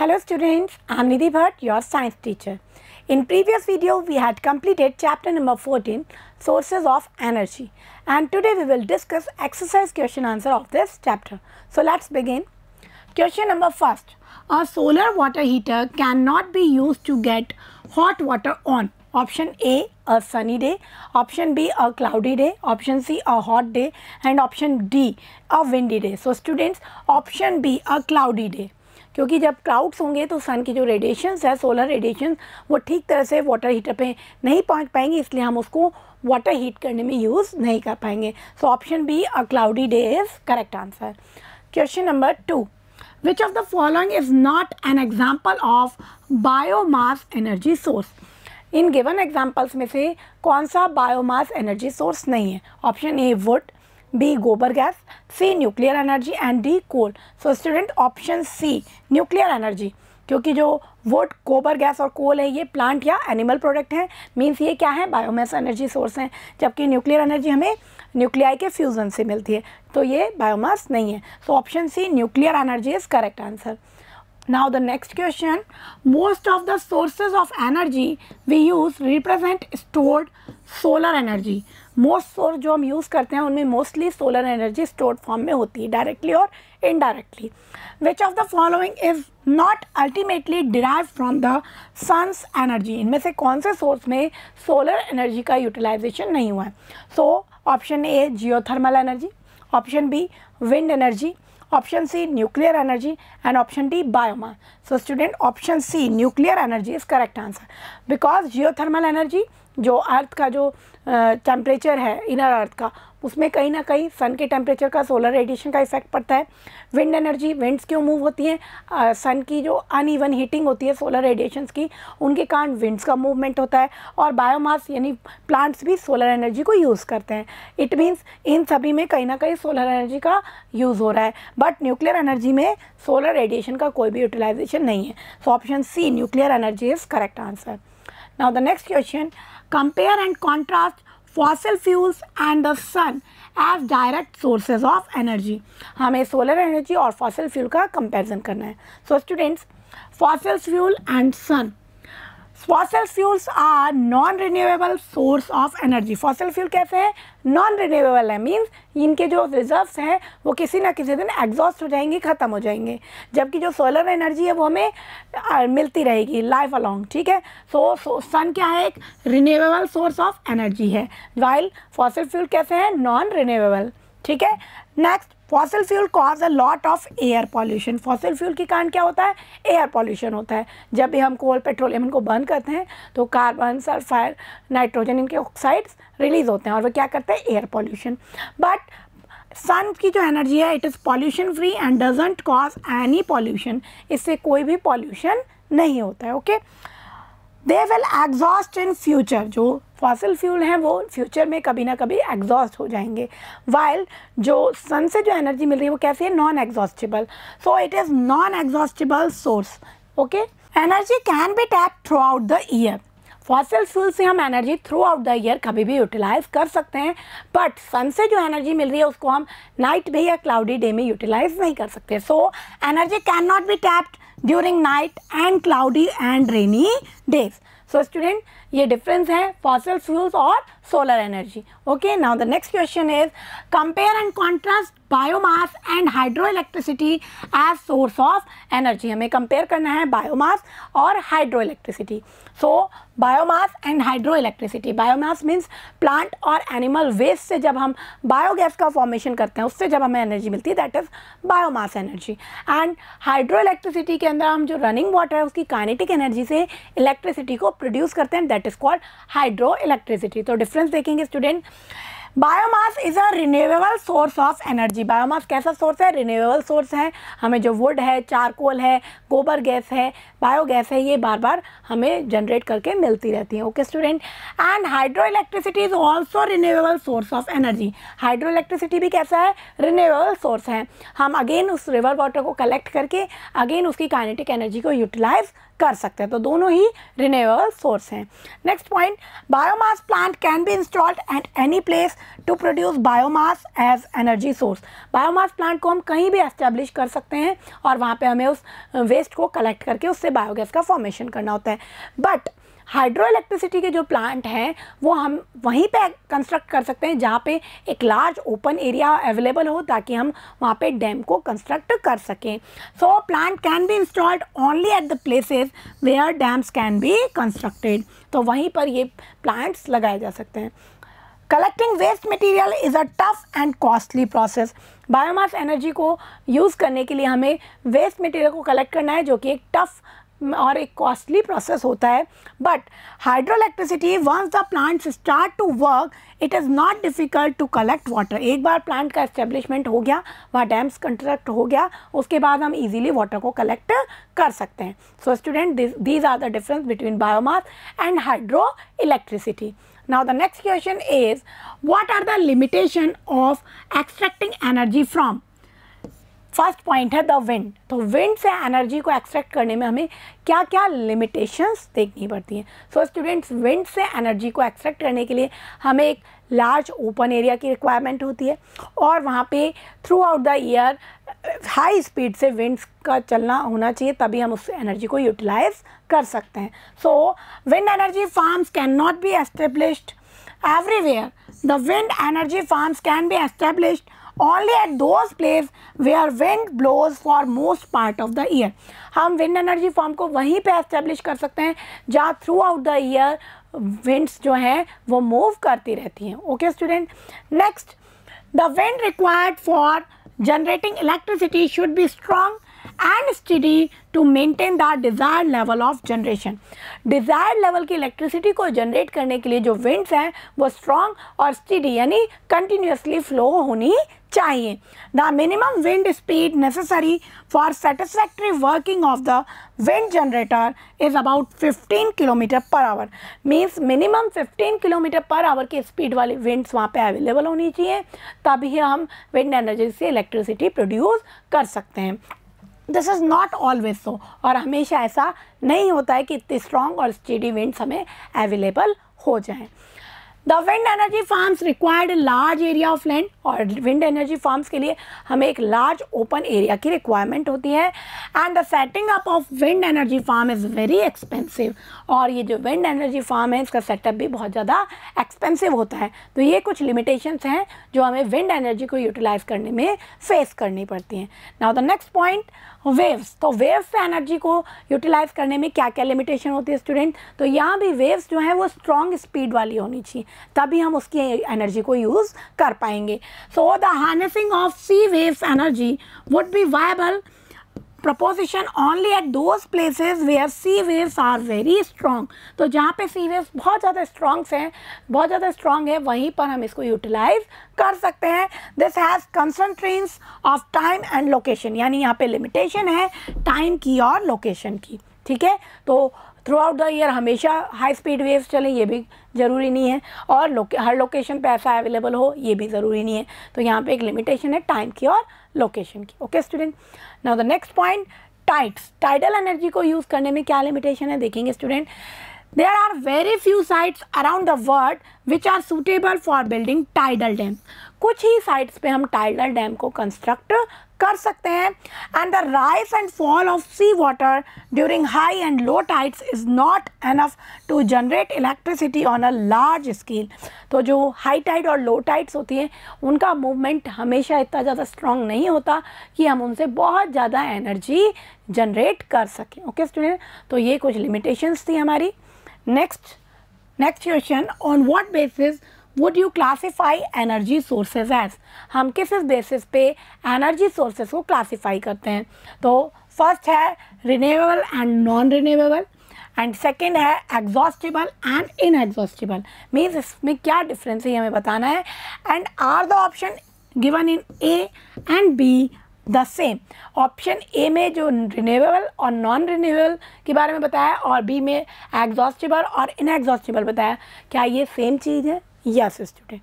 Hello students, I am Nidhi Bhatt, your science teacher. In previous video, we had completed chapter number 14, Sources of Energy. And today we will discuss exercise question answer of this chapter. So let's begin. Question number first. A solar water heater cannot be used to get hot water on. Option A, a sunny day. Option B, a cloudy day. Option C, a hot day. And option D, a windy day. So students, option B, a cloudy day. क्योंकि जब clouds होंगे तो सन की जो radiation है solar radiation वो ठीक तरह से वाटर हीटर पे नहीं पहुंच पाएंगे इसलिए हम उसको वाटर हीट करने में यूज़ नहीं कर पाएंगे so option B a cloudy day is correct answer question number two of the following is not an example of biomass energy source in given examples में से कौन सा बायोमास एनर्जी सोर्स नहीं है option A wood B gobar gas C nuclear energy and D coal so student option C nuclear energy क्योंकि जो vote गोबर gas और कोल है ये प्लांट या एनिमल प्रोडक्ट हैं मीन्स ये क्या है बायोमास एनर्जी सोर्स हैं जबकि न्यूक्लियर एनर्जी हमें न्यूक्लियाई के फ्यूजन से मिलती है तो ये बायोमास नहीं है so option C nuclear energy is correct answer now the next question most of the sources of energy we use represent stored solar energy most source जो हम यूज़ करते हैं उनमें mostly solar energy stored form में होती है directly और indirectly which of the following is not ultimately derive from the sun's energy इनमें से कौन से सोर्स में सोलर एनर्जी का यूटिलाइजेशन नहीं हुआ है so option A geothermal energy option B wind energy option C nuclear energy and option D biomass so student option C nuclear energy is correct answer because geothermal energy जो earth का जो temperature uh, है inner earth का उसमें कहीं ना कहीं सन के टेम्परेचर का सोलर रेडिएशन का इफेक्ट पड़ता है विंड एनर्जी विंड्स क्यों मूव होती हैं सन की जो अनइवन हीटिंग होती है सोलर रेडिएशन की उनके कारण विंड्स का मूवमेंट होता है और बायोमास यानी प्लांट्स भी सोलर एनर्जी को यूज़ करते हैं इट मीन्स इन सभी में कहीं ना कहीं सोलर एनर्जी का यूज़ हो रहा है बट न्यूक्लियर एनर्जी में सोलर रेडिएशन का कोई भी यूटिलाइजेशन नहीं है so option C nuclear energy is correct answer now the next question compare and contrast fossil fuels and the sun as direct sources of energy हमें solar energy और fossil fuel का comparison करना है so students fossil fuel and sun fossil fuels are non renewable source of energy fossil fuel कैसे हैं non renewable है means इनके जो रिजर्व्स हैं वो किसी ना किसी दिन एग्जॉस्ट हो जाएंगे ख़त्म हो जाएंगे जबकि जो सोलर एनर्जी है वो हमें मिलती रहेगी लाइफ अलॉन्ग ठीक है सो so, सन so, क्या है एक रिन्यूएबल सोर्स ऑफ एनर्जी है वाइल फॉसल फ्यूल कैसे है नॉन रिन्यूएबल ठीक है next fossil fuel cause a lot of air pollution fossil fuel के कारण क्या होता है एयर पॉल्यूशन होता है जब भी हम कोल पेट्रोलियम इनको बर्न करते हैं तो कार्बन सल्फायर नाइट्रोजन इनके ऑक्साइड्स रिलीज होते हैं और वो क्या करते हैं एयर पॉल्यूशन बट सन की जो एनर्जी है it is pollution free and doesn't cause any pollution इससे कोई भी पॉल्यूशन नहीं होता है okay okay? They will exhaust in future जो फॉसिल फ्यूल हैं वो फ्यूचर में कभी ना कभी एग्जॉस्ट हो जाएंगे वाइल जो सन से जो एनर्जी मिल रही है वो कैसी है non exhaustible so it is non exhaustible source okay energy can be tap throughout the year fossil fuel से हम energy throughout the year कभी भी यूटिलाइज कर सकते हैं बट सन से जो एनर्जी मिल रही है उसको हम नाइट में या क्लाउडी डे में यूटिलाइज नहीं कर सकते so energy can not be tapped during night and cloudy and rainy days so student ये डिफरेंस है फॉसिल फ्यूल्स और solar energy okay now the next question is compare and contrast biomass and hydro electricity as source of energy हमें compare करना है biomass और hydro electricity so biomass and hydro electricity biomass means plant और animal waste से जब हम biogas का formation करते हैं उससे जब हमें एनर्जी मिलती है that is biomass energy and hydro electricity के अंदर हम जो रनिंग वाटर है उसकी काइनेटिक एनर्जी से इलेक्ट्रिसिटी को प्रोड्यूस करते हैं that is called hydro electricity तो डिफरेंस देखेंगे student biomass is a renewable source of energy biomass कैसा सोर्स है रिन्यूएबल सोर्स है हमें जो वुड है चारकोल है गोबर गैस है बायोगैस है ये बार बार हमें जनरेट करके मिलती रहती है okay student and hydro electricity is also renewable source of energy hydro electricity भी कैसा है रिन्यूएबल सोर्स है हम अगेन उस रिवर वाटर को कलेक्ट करके अगेन उसकी काइनेटिक एनर्जी को यूटिलाइज कर सकते हैं तो दोनों ही रिन्यूएबल सोर्स हैं next point biomass plant can be installed at any place to produce biomass as energy source biomass plant को हम कहीं भी एस्टेब्लिश कर सकते हैं और वहाँ पर हमें उस वेस्ट uh, को कलेक्ट करके उससे बायोगैस का फॉर्मेशन करना होता है बट हाइड्रो इलेक्ट्रिसिटी के जो प्लांट हैं वो हम वहीं पे कंस्ट्रक्ट कर सकते हैं जहाँ पे एक लार्ज ओपन एरिया अवेलेबल हो ताकि हम वहाँ पे डैम को कंस्ट्रक्ट कर सकें so plant can be installed only at the places where dams can be constructed तो वहीं पर ये प्लांट्स लगाए जा सकते हैं collecting waste material is a tough and costly process biomass energy को यूज़ करने के लिए हमें वेस्ट मटीरियल को कलेक्ट करना है जो कि एक टफ़ और एक कॉस्टली प्रोसेस होता है but hydro electricity once the plants start to work it is not difficult to collect water एक बार प्लांट का एस्टेब्लिशमेंट हो गया वहाँ डैम्स कंस्ट्रक्ट हो गया उसके बाद हम इजीली वाटर को कलेक्ट कर सकते हैं so student these are the difference between biomass and hydro electricity now the next question is what are the limitation of extracting energy from first point है द विंड तो wind से energy को extract करने में हमें क्या क्या limitations देखनी पड़ती हैं सो स्टूडेंट्स विंड से एनर्जी को एक्सट्रैक्ट करने के लिए हमें एक लार्ज ओपन एरिया की रिक्वायरमेंट होती है और वहाँ पे through throughout the year high speed से विंड्स का चलना होना चाहिए तभी हम उस एनर्जी को यूटिलाइज कर सकते हैं so wind energy farms can not be established everywhere the wind energy farms can be established only at those place where wind blows for most part of the year हम wind energy farm को वहीं पे establish कर सकते हैं जहाँ through out the year winds जो हैं वो move करती रहती हैं okay student next the wind required for generating electricity should be strong and study to maintain the desire level of generation desire level की इलेक्ट्रिसिटी को जनरेट करने के लिए जो विंड्स हैं वो स्ट्रॉन्ग और स्टडी यानी कंटिन्यूसली फ्लो होनी चाहिए the minimum wind speed necessary for satisfactory working of the wind generator is about 15 kilometre per hour means minimum 15 kilometre per hour की स्पीड वाली विंड्स वहाँ पे अवेलेबल होनी चाहिए तभी हम विंड एनर्जी से इलेक्ट्रिसिटी प्रोड्यूस कर सकते हैं this is not always so और हमेशा ऐसा नहीं होता है कि इतने स्ट्रॉन्ग और स्टेडी विंड्स हमें अवेलेबल हो जाएं the wind energy farms required large area of land और विंड एनर्जी फार्म्स के लिए हमें एक लार्ज ओपन एरिया की रिक्वायरमेंट होती है and the setting up of wind energy farm is very expensive और ये जो विंड एनर्जी फार्म है इसका सेटअप भी बहुत ज़्यादा एक्सपेंसिव होता है तो ये कुछ लिमिटेशंस हैं जो हमें विंड एनर्जी को यूटिलाइज करने में फेस करनी पड़ती हैं now the next point waves तो वेव्स पे एनर्जी को यूटिलाइज करने में क्या क्या लिमिटेशन होती है स्टूडेंट तो यहाँ भी वेव्स जो है वो स्ट्रॉन्ग स्पीड वाली होनी चाहिए तभी हम उसकी एनर्जी को यूज़ कर पाएंगे so the harnessing of sea waves energy would be viable proposition only at those places where sea waves are very strong तो जहाँ पे सी वेव्स बहुत ज़्यादा स्ट्रॉन्ग्स हैं बहुत ज़्यादा स्ट्रॉन्ग है वहीं पर हम इसको यूटिलाइज कर सकते हैं this has constraints of time and location यानी यहाँ पे लिमिटेशन है टाइम की और लोकेशन की ठीक है तो थ्रू आउट द ईयर हमेशा हाई स्पीड वेव्स चलें ये भी ज़रूरी नहीं है और लोके, हर लोकेशन पे ऐसा अवेलेबल हो ये भी ज़रूरी नहीं है तो यहाँ पे एक लिमिटेशन है टाइम की और लोकेशन की okay student now the next point tides tidal energy को यूज करने में क्या लिमिटेशन है देखेंगे student there are very few sites around the world which are suitable for building tidal dam कुछ ही साइट्स पे हम टाइडल डैम को कंस्ट्रक्ट कर सकते हैं and the rise and fall of sea water during high and low tides is not enough to generate electricity on a large scale तो जो हाई टाइड और लो टाइड्स होती हैं उनका मूवमेंट हमेशा इतना ज़्यादा स्ट्रॉन्ग नहीं होता कि हम उनसे बहुत ज़्यादा एनर्जी जनरेट कर सकें ओके स्टूडेंट तो ये कुछ लिमिटेशंस थी हमारी next next question on what basis would you classify energy sources as हम किस बेसिस पे एनर्जी सोर्सेज को क्लासीफाई करते हैं तो फर्स्ट है renewable and non renewable and second है एग्जॉस्टिबल एंड इनएग्जॉस्टिबल मीन्स इसमें क्या डिफरेंस है हमें बताना है and are the option given in A and B the same option A में जो रिन्यूएबल और नॉन रिन्यूएबल के बारे में बताया और बी में एग्जॉस्टिबल और इनएग्जॉस्टिबल बताया क्या ये सेम चीज़ है यस स्टूडेंट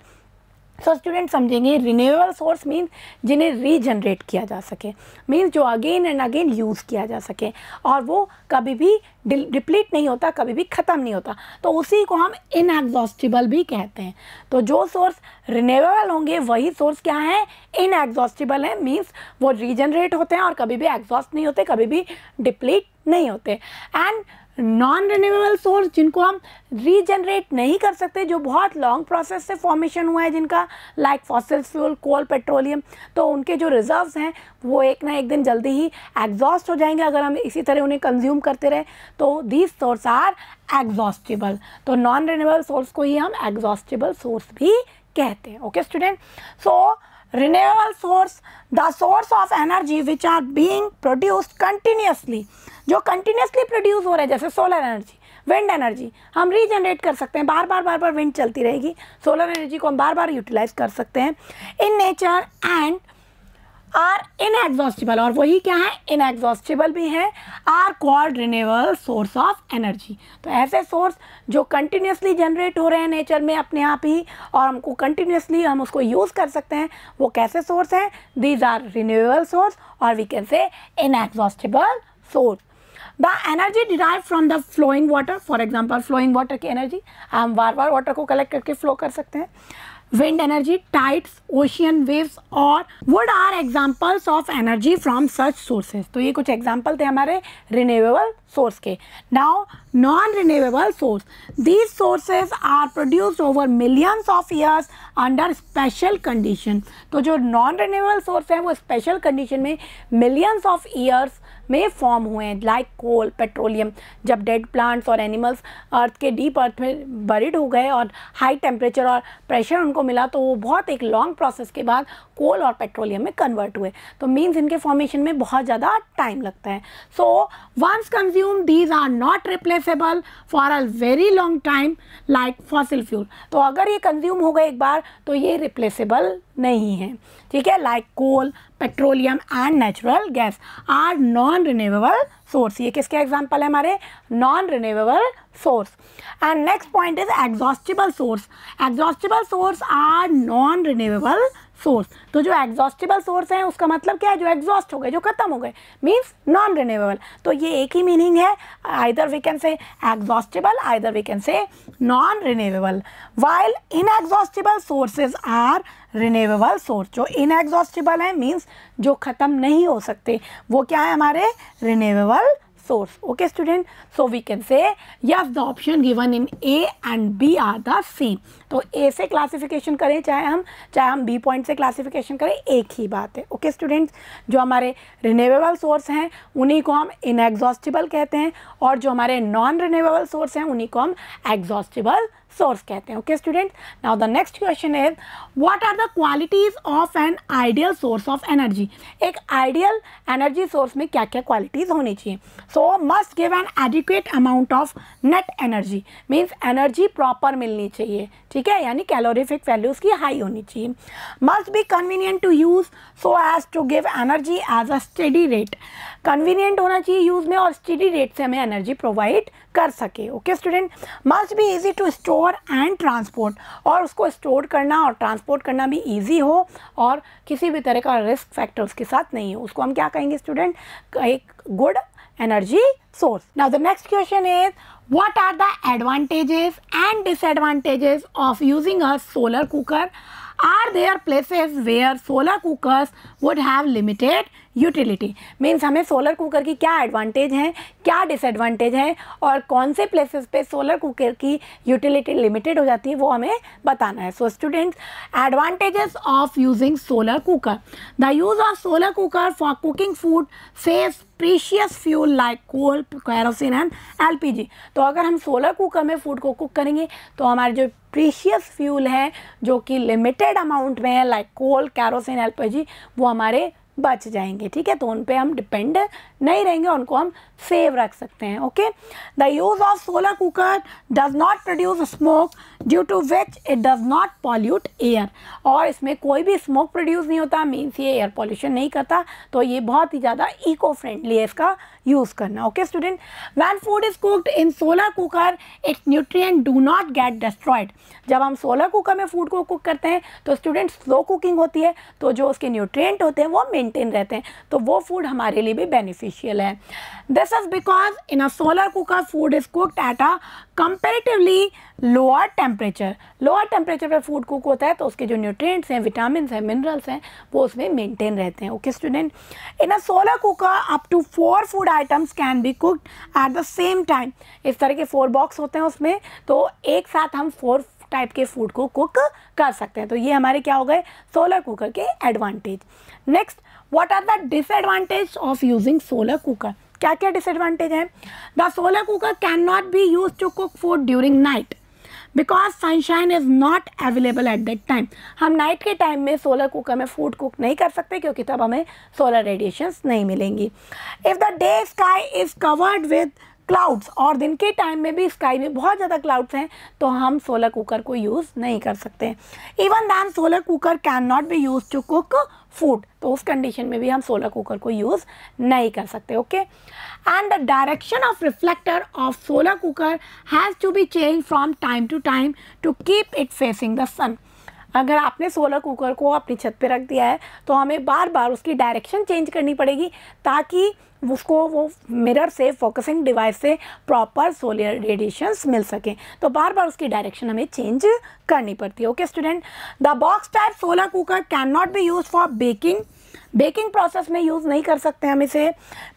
सो स्टूडेंट समझेंगे रिन्यूएबल सोर्स मीन जिन्हें रीजनरेट किया जा सके मीन्स जो अगेन एंड अगेन यूज़ किया जा सके और वो कभी भी डिप्लीट नहीं होता कभी भी ख़त्म नहीं होता तो उसी को हम इनएग्जॉस्टिबल भी कहते हैं तो जो सोर्स रिन्यूएबल होंगे वही सोर्स क्या है इनएग्जॉस्टिबल है मीन्स वो रीजनरेट होते हैं और कभी भी एग्जॉस्ट नहीं होते कभी भी डिप्लीट नहीं होते एंड नॉन रिन्यूएबल सोर्स जिनको हम रीजनरेट नहीं कर सकते जो बहुत लॉन्ग प्रोसेस से फॉर्मेशन हुआ है जिनका like fossil fuel coal petroleum तो उनके जो रिजर्व्स हैं वो एक ना एक दिन जल्दी ही एग्जॉस्ट हो जाएंगे अगर हम इसी तरह उन्हें कंज्यूम करते रहे तो दीज सोर्स आर एग्जॉस्टेबल तो नॉन रिन्यूएबल सोर्स को ही हम एग्जॉस्टेबल सोर्स भी कहते हैं okay student so renewable source the source of energy which are being produced continuously जो कंटिन्यूसली प्रोड्यूस हो रहे हैं जैसे सोलर एनर्जी विंड एनर्जी हम रीजनरेट कर सकते हैं बार बार बार बार विंड चलती रहेगी सोलर एनर्जी को हम बार बार यूटिलाइज कर सकते हैं in nature and are inexhaustible और वही क्या है इनएग्जॉस्टिबल भी है are called renewable source of energy तो ऐसे सोर्स जो कंटिन्यूसली जनरेट हो रहे हैं नेचर में अपने आप ही और हमको कंटिन्यूसली हम उसको यूज़ कर सकते हैं वो कैसे सोर्स हैं दीज आर रिन्यूएबल सोर्स और we can say inexhaustible source the energy derive from the flowing water for example flowing water की एनर्जी हम बार बार वाटर को कलेक्ट करके फ्लो कर सकते हैं wind energy, tides, ocean waves और what are examples of energy from such sources? तो ये कुछ example थे हमारे renewable source के Now non-renewable source. These sources are produced over millions of years under special condition. तो जो non-renewable source हैं वो special condition में millions of years में फॉर्म हुए हैं लाइक कोल पेट्रोलियम जब डेड प्लांट्स और एनिमल्स अर्थ के डीप अर्थ में बरिड हो गए और हाई टेम्परेचर और प्रेशर उनको मिला तो वो बहुत एक लॉन्ग प्रोसेस के बाद कोल और पेट्रोलियम में कन्वर्ट हुए तो मीन्स इनके फॉर्मेशन में बहुत ज़्यादा टाइम लगता है so once consume these are not replaceable for a very long time like fossil fuel तो अगर ये कंज्यूम हो गए एक बार तो ये रिप्लेसेबल नहीं है ठीक है like coal petroleum and natural gas are non renewable source ये किसके एग्जाम्पल है हमारे non renewable source and next point is exhaustible source exhaustible source are non renewable source तो जो एग्जॉस्टिबल सोर्स है उसका मतलब क्या है जो एग्जॉस्ट हो गए जो खत्म हो गए मीन्स नॉन रिन्यूएबल तो ये एक ही मीनिंग है either we can say exhaustible either we can say non renewable while inexhaustible sources are renewable source जो इनएग्जॉस्टिबल है मीन्स जो ख़त्म नहीं हो सकते वो क्या है हमारे renewable source okay student so we can say yes the option given in A and B are the same तो ए से क्लासिफिकेशन करें चाहे हम चाहे हम बी पॉइंट से क्लासिफिकेशन करें एक ही बात है ओके okay, स्टूडेंट्स जो हमारे रिनेवेबल सोर्स हैं उन्हीं को हम इनएग्जॉस्टिबल कहते हैं और जो हमारे नॉन रिन्यूएबल सोर्स हैं उन्हीं को हम एग्जॉस्टिबल सोर्स कहते हैं okay student now the next question is what are the qualities of an ideal source of energy एक आइडियल एनर्जी सोर्स में क्या क्या क्वालिटीज होनी चाहिए so must give an adequate amount of net energy means energy proper मिलनी चाहिए ठीक है यानी कैलोरीफिक वैल्यूज़ की हाई होनी चाहिए must be convenient to use so as to give energy as a steady rate convenient होना चाहिए यूज़ में और स्टडी रेट से हमें एनर्जी प्रोवाइड कर सके okay student must be easy to store and transport और उसको स्टोर करना और ट्रांसपोर्ट करना भी ईजी हो और किसी भी तरह का रिस्क फैक्टर उसके साथ नहीं हो उसको हम क्या कहेंगे स्टूडेंट एक good energy source now the next question is what are the advantages and disadvantages of using a solar cooker are there places where solar cookers would have limited utility means हमें solar cooker की क्या advantage है क्या disadvantage है और कौन से places पे सोलर कुकर की यूटिलिटी लिमिटेड हो जाती है वो हमें बताना है so students advantages of using solar cooker the use of solar cooker for cooking food saves precious fuel like coal kerosene and L तो अगर हम सोलर कुकर में फूड को कुक करेंगे तो हमारे जो प्रीशियस फ्यूल है जो कि लिमिटेड अमाउंट में है लाइक कोल कैरोसिन एल वो हमारे बच जाएंगे ठीक है तो उन पर हम डिपेंड नहीं रहेंगे उनको हम सेव रख सकते हैं okay the use of solar cooker does not produce smoke due to which it does not pollute air और इसमें कोई भी स्मोक प्रोड्यूस नहीं होता मीन्स ये एयर पॉल्यूशन नहीं करता तो ये बहुत ही ज़्यादा इको फ्रेंडली है इसका यूज़ करना okay student when food is cooked in solar cooker its nutrients do not get destroyed जब हम सोलर कुकर में फूड को कुक करते हैं तो स्टूडेंट स्लो कुकिंग होती है तो जो उसके न्यूट्रियट होते हैं वो मेनटेन रहते हैं तो वो फूड हमारे लिए भी बेनिफिशियल है this this is because in a solar cooker food is cooked at a comparatively lower temperature lower temperature पर फूड कुक होता है तो उसके जो न्यूट्रिएंट्स हैं विटामिन हैं मिनरल्स हैं वो उसमें मेंटेन रहते हैं okay student in a solar cooker up to four food items can be cooked at the same time इस तरह के फोर बॉक्स होते हैं उसमें तो एक साथ हम फोर टाइप के फूड को कुक कर सकते हैं तो ये हमारे क्या हो गए सोलर कुकर के advantage next what are the disadvantage of using solar cooker क्या क्या डिसएडवांटेज है the solar cooker can not be use to cook food during night because sunshine is not available at that time हम night के time में solar cooker में food cook नहीं कर सकते क्योंकि तब हमें सोलर रेडिएशंस नहीं मिलेंगी if the day sky is covered with clouds और दिन के टाइम में भी स्काई में बहुत ज़्यादा क्लाउड्स हैं तो हम सोलर कुकर को यूज़ नहीं कर सकते even then solar cooker can not be use to cook food तो उस कंडीशन में भी हम सोलर कुकर को यूज़ नहीं कर सकते okay and the direction of reflector of solar cooker has to be change from time to time to keep it facing the sun अगर आपने सोलर कुकर को अपनी छत पे रख दिया है तो हमें बार बार उसकी डायरेक्शन चेंज करनी पड़ेगी ताकि उसको वो मिरर से फोकसिंग डिवाइस से प्रॉपर सोलर रेडिएशंस मिल सकें तो बार बार उसकी डायरेक्शन हमें चेंज करनी पड़ती है okay student the box type solar cooker can not be use for baking baking process में यूज़ नहीं कर सकते हम इसे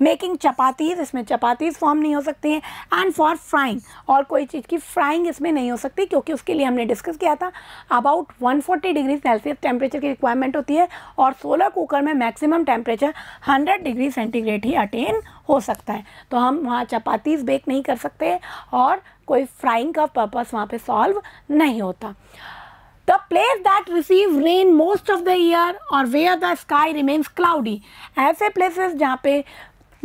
मेकिंग चपातीज़ इसमें चपातीज़ फॉर्म नहीं हो सकती हैं एंड फॉर फ्राइंग और कोई चीज़ की फ्राइंग इसमें नहीं हो सकती क्योंकि उसके लिए हमने डिस्कस किया था अबाउट 140 डिग्री सेल्सियस टेम्परेचर की रिक्वायरमेंट होती है और सोलर कुकर में maximum temperature hundred degree centigrade ही अटेन हो सकता है तो हम वहाँ चपातीज़ बेक नहीं कर सकते और कोई फ्राइंग का पर्पज़ वहाँ पर सॉल्व नहीं होता The place that receive rain most of the year or where the sky remains cloudy. ऐसे places जहाँ पे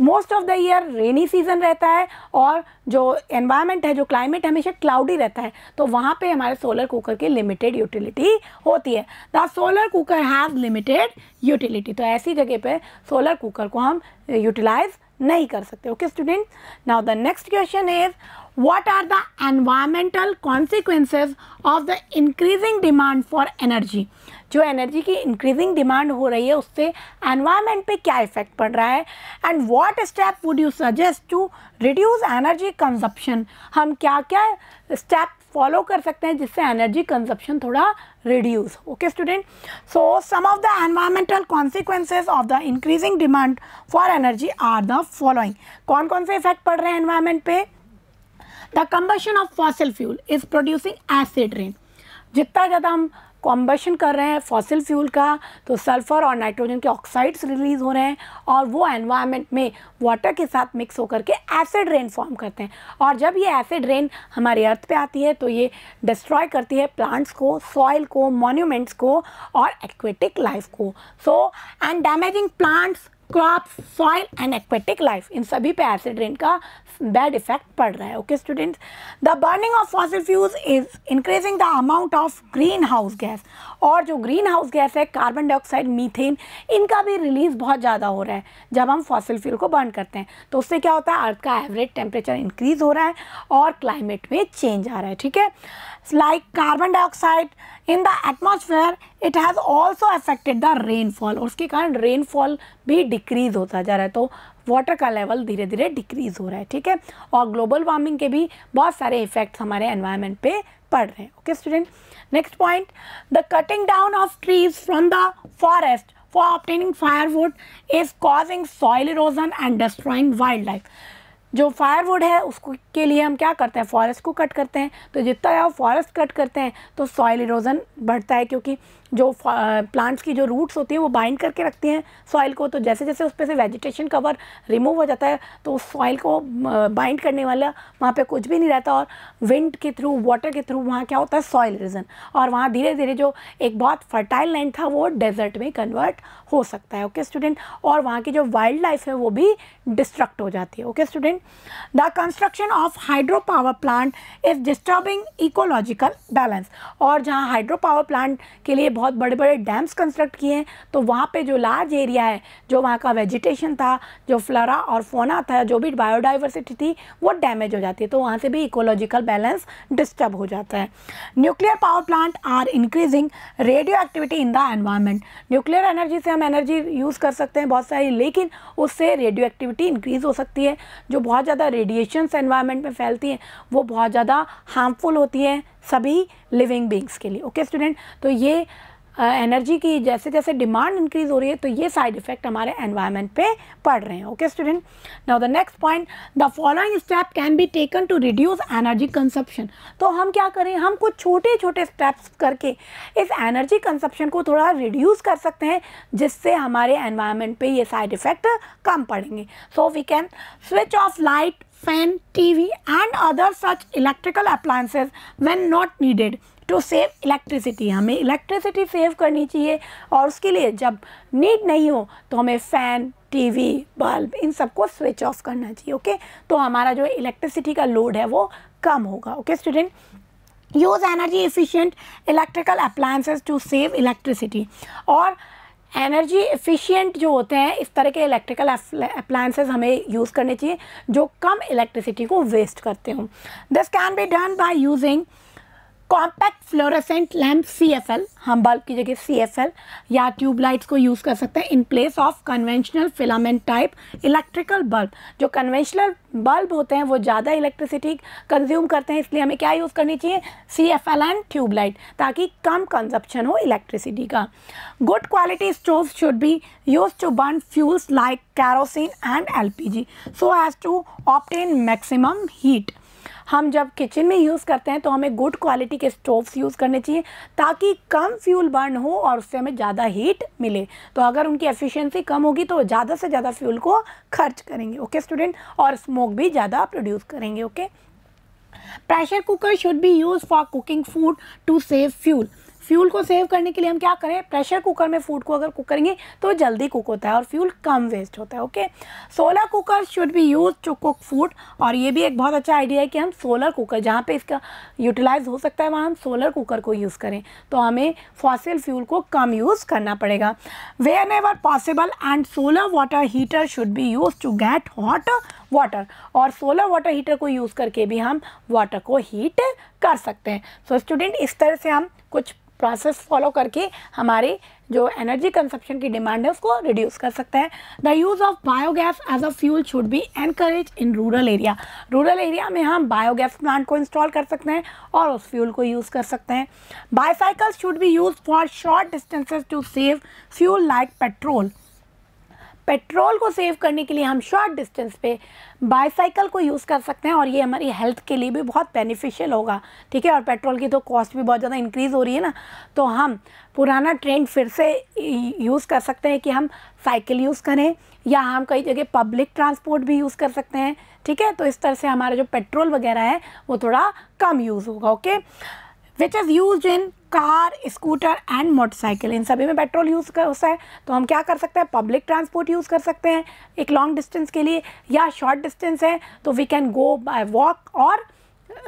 most of the year rainy season रहता है और जो एनवायरमेंट है जो क्लाइमेट हमेशा क्लाउडी रहता है तो वहाँ पे हमारे सोलर कुकर की लिमिटेड यूटिलिटी होती है the solar cooker has limited utility तो ऐसी जगह पे सोलर कुकर को हम यूटिलाइज़ नहीं कर सकते okay student now the next question is what are the environmental consequences of the increasing demand for energy जो एनर्जी की इंक्रीजिंग डिमांड हो रही है उससे एनवायरमेंट पे क्या इफेक्ट पड़ रहा है and what step would you suggest to reduce energy consumption हम क्या क्या स्टेप फॉलो कर सकते हैं जिससे एनर्जी कंजप्शन थोड़ा reduce okay student so some of the environmental consequences of the increasing demand for energy are the following कौन कौन से इफेक्ट पड़ रहे हैं एनवायरमेंट पे the combustion of fossil fuel is producing acid rain जितना ज़्यादा हम कॉम्बेशन कर रहे हैं फॉसिल फ्यूल का तो सल्फ़र और नाइट्रोजन के ऑक्साइड्स रिलीज़ हो रहे हैं और वो एनवायरनमेंट में वाटर के साथ मिक्स होकर के एसिड रेन फॉर्म करते हैं और जब ये एसिड रेन हमारे अर्थ पे आती है तो ये डिस्ट्रॉय करती है प्लांट्स को सॉइल को मोन्यूमेंट्स को और एक्वेटिक लाइफ को so and damaging plants crop soil and aquatic life इन सभी पे एसिड रेन का बैड इफेक्ट पड़ रहा है okay students the burning of fossil fuels is increasing the amount of green house gas और जो ग्रीन हाउस गैस है कार्बन डाइऑक्साइड मीथेन इनका भी रिलीज बहुत ज़्यादा हो रहा है जब हम फॉसिल फ्यूल को बर्न करते हैं तो उससे क्या होता है अर्थ का एवरेज टेम्परेचर इंक्रीज हो रहा है और क्लाइमेट में चेंज आ रहा है ठीक है like carbon dioxide in the atmosphere it has also affected the rainfall उसके कारण रेनफॉल भी डिक्रीज़ होता जा रहा है तो वाटर का लेवल धीरे धीरे डिक्रीज़ हो रहा है ठीक है और ग्लोबल वार्मिंग के भी बहुत सारे इफेक्ट्स हमारे एनवायरमेंट पे पड़ रहे हैं okay student next point the cutting down of trees from the forest for obtaining firewood is causing soil erosion and destroying wild life जो फायरवुड है उसको के लिए हम क्या करते हैं फॉरेस्ट को कट करते हैं तो जितना आप फॉरेस्ट कट करते हैं तो सॉइल इरोजन बढ़ता है क्योंकि जो प्लांट्स की जो रूट्स होती हैं वो बाइंड करके रखती हैं सॉइल को तो जैसे जैसे उस पर से वेजिटेशन कवर रिमूव हो जाता है तो उस सॉइल को बाइंड करने वाला वहाँ पे कुछ भी नहीं रहता और विंड के थ्रू वाटर के थ्रू वहाँ क्या होता है सॉइल रीजन और वहाँ धीरे धीरे जो एक बहुत फर्टाइल लैंड था वो डेजर्ट में कन्वर्ट हो सकता है ओके okay, स्टूडेंट और वहाँ की जो वाइल्ड लाइफ है वो भी डिस्ट्रक्ट हो जाती है okay student the construction of hydro power plant is disturbing ecological balance और जहाँ हाइड्रो पावर प्लांट के लिए बहुत बड़े बड़े डैम्स कंस्ट्रक्ट किए हैं तो वहाँ पे जो लार्ज एरिया है जो वहाँ का वेजिटेशन था जो फ्लोरा और फोना था जो भी बायोडाइवर्सिटी थी वो डैमेज हो जाती है तो वहाँ से भी इकोलॉजिकल बैलेंस डिस्टर्ब हो जाता है nuclear power plant are increasing radioactivity in the environment nuclear energy से हम एनर्जी यूज़ कर सकते हैं बहुत सारी लेकिन उससे रेडियो एक्टिविटी इंक्रीज़ हो सकती है जो बहुत ज़्यादा रेडिएशन एनवायरमेंट में फैलती हैं वो बहुत ज़्यादा हार्मफुल होती हैं सभी लिविंग बींग्स के लिए ओके स्टूडेंट तो ये एनर्जी की जैसे जैसे डिमांड इंक्रीज हो रही है तो ये साइड इफेक्ट हमारे एनवायरनमेंट पे पड़ रहे हैं okay student now the next point the following step can be taken to reduce energy consumption तो हम क्या करें हम कुछ छोटे छोटे स्टेप्स करके इस एनर्जी कंसप्शन को थोड़ा रिड्यूस कर सकते हैं जिससे हमारे एनवायरमेंट पर ये साइड इफेक्ट कम पड़ेंगे so we can switch off light fan, TV and other such electrical appliances when not needed to save electricity हमें इलेक्ट्रिसिटी सेव करनी चाहिए और उसके लिए जब नीड नहीं हो तो हमें फ़ैन टी वी बल्ब इन सबको स्विच ऑफ करना चाहिए ओके तो हमारा जो इलेक्ट्रिसिटी का लोड है वो कम होगा okay student use energy efficient electrical appliances to save electricity और एनर्जी एफिशिएंट जो होते हैं इस तरह के इलेक्ट्रिकल अप्लाइंसेज हमें यूज़ करने चाहिए जो कम इलेक्ट्रिसिटी को वेस्ट करते हों this can be done by using compact fluorescent lamp C F L हम बल्ब की जगह सी एफ एल या ट्यूबलाइट्स को यूज़ कर सकते हैं in place of conventional filament type electrical bulb जो कन्वेंशनल बल्ब होते हैं वो ज़्यादा इलेक्ट्रिसिटी कंज्यूम करते हैं इसलिए हमें क्या यूज़ करनी चाहिए C F L and tubelight ताकि कम कंजप्शन हो इलेक्ट्रिसिटी का good quality stove should be use to burn fuels like kerosene and L P G so has to obtain maximum heat हम जब किचन में यूज़ करते हैं तो हमें गुड क्वालिटी के स्टोव्स यूज़ करने चाहिए ताकि कम फ्यूल बर्न हो और उससे हमें ज़्यादा हीट मिले तो अगर उनकी एफिशिएंसी कम होगी तो ज़्यादा से ज़्यादा फ्यूल को खर्च करेंगे ओके स्टूडेंट और स्मोक भी ज़्यादा प्रोड्यूस करेंगे okay pressure cooker should be use for cooking food to save fuel fuel को सेव करने के लिए हम क्या करें प्रेशर कुकर में फूड को अगर कुक करेंगे तो जल्दी कुक होता है और फ्यूल कम वेस्ट होता है okay solar cooker should be use to cook food और ये भी एक बहुत अच्छा आइडिया है कि हम सोलर कुकर जहाँ पे इसका यूटिलाइज हो सकता है वहाँ हम सोलर कुकर को यूज़ करें तो हमें फॉसिल फ्यूल को कम यूज़ करना पड़ेगा wherever possible and solar water heater should be use to get hot water और सोलर वाटर हीटर को यूज़ करके भी हम वाटर को हीट कर सकते हैं सो so, स्टूडेंट इस तरह से हम कुछ प्रोसेस फॉलो करके हमारे जो एनर्जी कंजप्शन की डिमांड है उसको रिड्यूस कर सकते हैं the use of biogas as a fuel should be encourage in rural area rural area में हम बायोगैस प्लांट को इंस्टॉल कर सकते हैं और उस फ्यूल को यूज़ कर सकते हैं bicycles should be use for short distances to save fuel like petrol petrol को सेव करने के लिए हम शॉर्ट डिस्टेंस पे बाईसाइकिल को यूज़ कर सकते हैं और ये हमारी हेल्थ के लिए भी बहुत बेनिफिशियल होगा ठीक है और पेट्रोल की तो कॉस्ट भी बहुत ज़्यादा इंक्रीज़ हो रही है ना तो हम पुराना ट्रेंड फिर से यूज़ कर सकते हैं कि हम साइकिल यूज़ करें या हम कई जगह पब्लिक ट्रांसपोर्ट भी यूज़ कर सकते हैं ठीक है तो इस तरह से हमारा जो पेट्रोल वगैरह है वो थोड़ा कम यूज़ होगा okay which is use in car scooter and motorcycle इन सभी में पेट्रोल यूज़ होता है तो हम क्या कर सकते हैं पब्लिक ट्रांसपोर्ट यूज़ कर सकते हैं एक लॉन्ग डिस्टेंस के लिए या शॉर्ट डिस्टेंस है तो we can go by walk और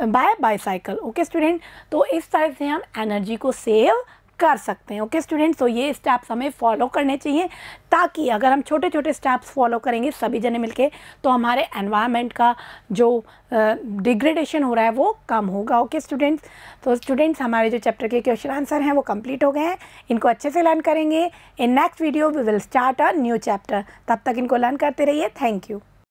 बाय बाईसाइकिल ओके स्टूडेंट तो इस तरह से हम एनर्जी को सेव कर सकते हैं ओके स्टूडेंट्स तो ये स्टेप्स हमें फॉलो करने चाहिए ताकि अगर हम छोटे छोटे स्टेप्स फॉलो करेंगे सभी जने मिलके तो हमारे एनवायरनमेंट का जो डिग्रेडेशन हो रहा है वो कम होगा ओके स्टूडेंट्स तो स्टूडेंट्स हमारे जो चैप्टर के क्वेश्चन आंसर हैं वो कंप्लीट हो गए हैं इनको अच्छे से लर्न करेंगे in next video we will start a new chapter तब तक इनको लर्न करते रहिए थैंक यू